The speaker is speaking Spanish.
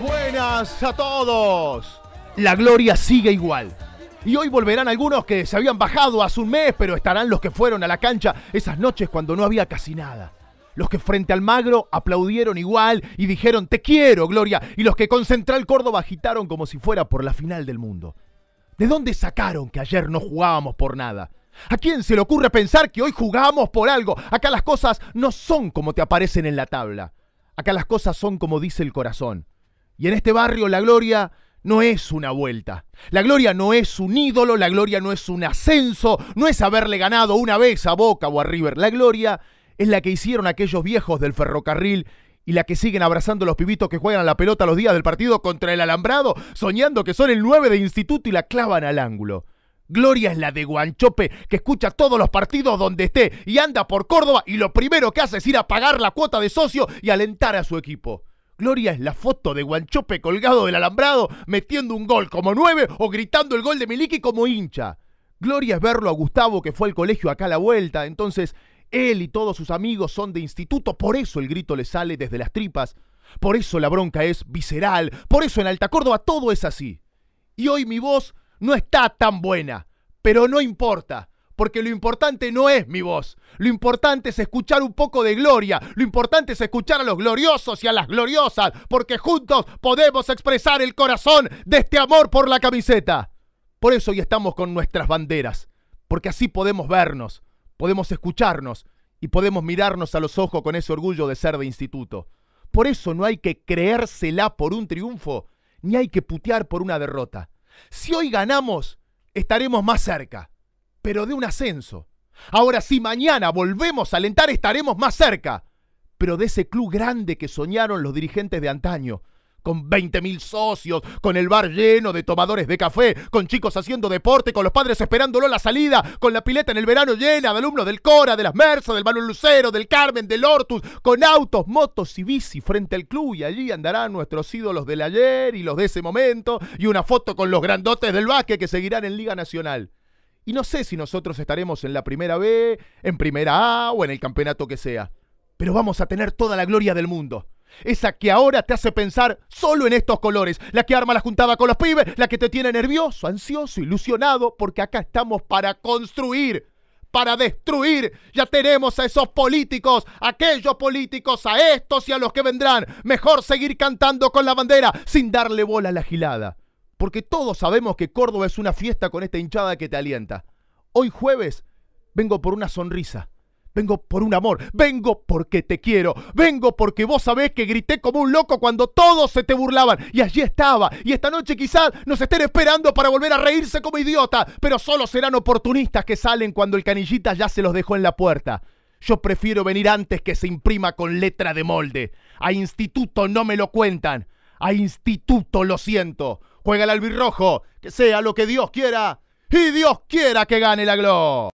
Buenas a todos. La gloria sigue igual. Y hoy volverán algunos que se habían bajado hace un mes, pero estarán los que fueron a la cancha esas noches cuando no había casi nada. Los que frente al magro aplaudieron igual y dijeron te quiero, Gloria. Y los que con Central Córdoba agitaron como si fuera por la final del mundo. ¿De dónde sacaron que ayer no jugábamos por nada? ¿A quién se le ocurre pensar que hoy jugamos por algo? Acá las cosas no son como te aparecen en la tabla. Acá las cosas son como dice el corazón. Y en este barrio la gloria no es una vuelta. La gloria no es un ídolo, la gloria no es un ascenso, no es haberle ganado una vez a Boca o a River. La gloria es la que hicieron aquellos viejos del ferrocarril y la que siguen abrazando los pibitos que juegan a la pelota los días del partido contra el alambrado, soñando que son el 9 de instituto y la clavan al ángulo. Gloria es la de Guanchope, que escucha todos los partidos donde esté y anda por Córdoba y lo primero que hace es ir a pagar la cuota de socio y alentar a su equipo. Gloria es la foto de Guanchope colgado del alambrado, metiendo un gol como nueve o gritando el gol de Miliki como hincha. Gloria es verlo a Gustavo que fue al colegio acá a la vuelta, entonces él y todos sus amigos son de instituto, por eso el grito le sale desde las tripas, por eso la bronca es visceral, por eso en Alta Córdoba todo es así. Y hoy mi voz no está tan buena, pero no importa, porque lo importante no es mi voz. Lo importante es escuchar un poco de gloria. Lo importante es escuchar a los gloriosos y a las gloriosas, porque juntos podemos expresar el corazón de este amor por la camiseta. Por eso hoy estamos con nuestras banderas, porque así podemos vernos, podemos escucharnos y podemos mirarnos a los ojos con ese orgullo de ser de instituto. Por eso no hay que creérsela por un triunfo, ni hay que putear por una derrota. Si hoy ganamos, estaremos más cerca pero de un ascenso. Ahora, si mañana volvemos a alentar, estaremos más cerca, pero de ese club grande que soñaron los dirigentes de antaño, con 20.000 socios, con el bar lleno de tomadores de café, con chicos haciendo deporte, con los padres esperándolo la salida, con la pileta en el verano llena de alumnos del Cora, de las Mersas, del Balón Lucero, del Carmen, del Hortus, con autos, motos y bici frente al club y allí andarán nuestros ídolos del ayer y los de ese momento y una foto con los grandotes del básquet que seguirán en Liga Nacional. Y no sé si nosotros estaremos en la primera B, en primera A o en el campeonato que sea. Pero vamos a tener toda la gloria del mundo. Esa que ahora te hace pensar solo en estos colores. La que arma la juntada con los pibes. La que te tiene nervioso, ansioso, ilusionado. Porque acá estamos para construir. Para destruir. Ya tenemos a esos políticos. Aquellos políticos. A estos y a los que vendrán. Mejor seguir cantando con la bandera. Sin darle bola a la gilada porque todos sabemos que Córdoba es una fiesta con esta hinchada que te alienta. Hoy jueves vengo por una sonrisa. Vengo por un amor, vengo porque te quiero, vengo porque vos sabés que grité como un loco cuando todos se te burlaban y allí estaba. Y esta noche quizás nos estén esperando para volver a reírse como idiota, pero solo serán oportunistas que salen cuando el canillita ya se los dejó en la puerta. Yo prefiero venir antes que se imprima con letra de molde. A instituto no me lo cuentan. A Instituto, lo siento. Juega el albirrojo, que sea lo que Dios quiera. Y Dios quiera que gane la Glo.